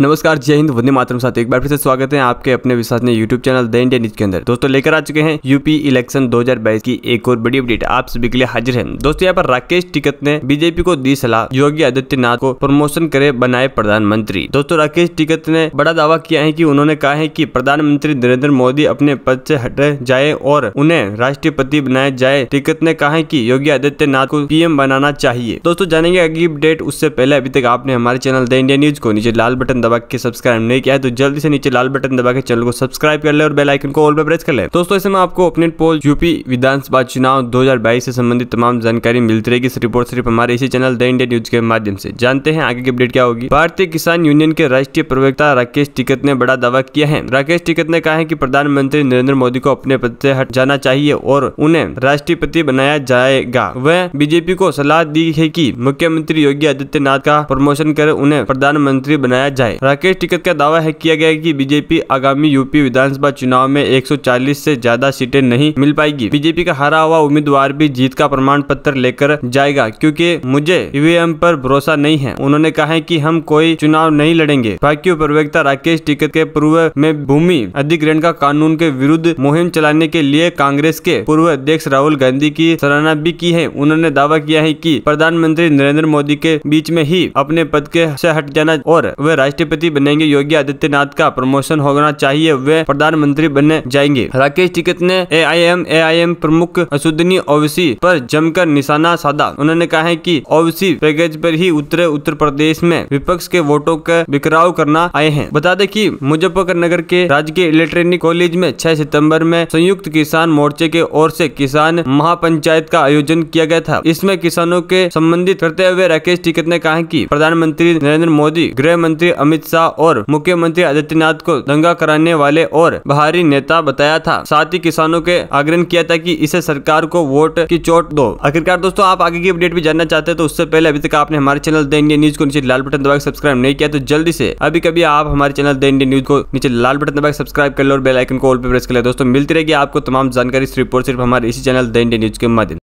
नमस्कार जय हिंद वंदे मातरम साथ एक बार फिर से स्वागत है आपके अपने विश्वसनीय YouTube channel the Indian news के अंदर दोस्तों लेकर आ चुके हैं यूपी इलेक्शन 2022 की एक और बड़ी अपडेट आप सभी के लिए हाजिर है दोस्तों यहाँ पर राकेश टिकट ने बीजेपी को दी सलाह योगी आदित्यनाथ को प्रमोशन करे बनाए प्रधानमंत्री दोस्तों राकेश टिकट ने बड़ा दावा किया है की उन्होंने कहा है की प्रधानमंत्री नरेंद्र मोदी अपने पद से हटे जाए और उन्हें राष्ट्रपति बनाया जाए टिकट ने कहा है की योगी आदित्यनाथ को पीएम बनाना चाहिए दोस्तों जानेंगे अगली अपडेट उससे पहले अभी तक आपने हमारे चैनल द इंडिया न्यूज को नीचे लाल बटन दबा के सब्सक्राइब नहीं किया है तो जल्दी से नीचे लाल बटन दबा के चैनल को सब्सक्राइब कर ले और बेलाइकन को ऑल पर प्रेस कर ले दोस्तों इसमें आपको अपने पोल यूपी विधानसभा चुनाव दो से संबंधित तमाम जानकारी मिलती रहेगी इस रिपोर्ट सिर्फ हमारे इसी चैनल द इंडिया न्यूज के माध्यम से जानते हैं आगे की अपडेट क्या होगी भारतीय किसान यूनियन के राष्ट्रीय प्रवक्ता राकेश टिकट ने बड़ा दावा किया है राकेश टिकत ने कहा है की प्रधानमंत्री नरेंद्र मोदी को अपने पद से हट जाना चाहिए और उन्हें राष्ट्रपति बनाया जाएगा वह बीजेपी को सलाह दी है की मुख्यमंत्री योगी आदित्यनाथ का प्रमोशन कर उन्हें प्रधानमंत्री बनाया जाए है राकेश टिकट का दावा है किया गया कि बीजेपी आगामी यूपी विधानसभा चुनाव में 140 से ज्यादा सीटें नहीं मिल पाएगी बीजेपी का हारा हुआ उम्मीदवार भी जीत का प्रमाण पत्र लेकर जाएगा क्योंकि मुझे ईवीएम पर भरोसा नहीं है उन्होंने कहा है कि हम कोई चुनाव नहीं लड़ेंगे बाकी प्रवक्ता राकेश टिकट के पूर्व में भूमि अधिग्रहण का कानून के विरुद्ध मुहिम चलाने के लिए कांग्रेस के पूर्व अध्यक्ष राहुल गांधी की सराहना भी की है उन्होंने दावा किया है की कि प्रधानमंत्री नरेंद्र मोदी के बीच में ही अपने पद के ऐसी हट जाना और वे राष्ट्रीय राष्ट्रपति बनेंगे योगी आदित्यनाथ का प्रमोशन होना चाहिए वे प्रधानमंत्री बने जाएंगे राकेश टिकट ने ए आई प्रमुख असुद्दीनी ओवसी पर जमकर निशाना साधा उन्होंने कहा है कि ओवसी पैकेज पर ही उतरे उत्तर प्रदेश में विपक्ष के वोटों का बिखराव करना आए हैं बता दें कि मुजफ्फरनगर के राजकीय इलेक्ट्रॉनिक कॉलेज में 6 सितंबर में संयुक्त किसान मोर्चे के ओर से किसान महापंचायत का आयोजन किया गया था इसमें किसानों के संबंधित करते हुए राकेश टिकट ने कहा की प्रधानमंत्री नरेंद्र मोदी गृह मंत्री अमित अमित शाह और मुख्यमंत्री आदित्यनाथ को दंगा कराने वाले और बाहरी नेता बताया था साथ ही किसानों के आग्रह किया था कि इसे सरकार को वोट की चोट दो आखिरकार दोस्तों आप आगे की अपडेट भी जानना चाहते हैं तो उससे पहले अभी तक आपने हमारे चैनल द इंडिया न्यूज को नीचे लाल बटन दबाकर सब्सक्राइब नहीं किया तो जल्दी से अभी कभी आप हमारे चैनल द इंडिया न्यूज को नीचे लाल बटन दबाकर सब्सक्राइब कर लो और बेलाइकन को ऑल पर प्रेस कर ले दोस्तों मिलती रहेगी आपको तमाम जानकारी इस रिपोर्ट सिर्फ हमारे इसी चैनल द इंडिया न्यूज के माध्यम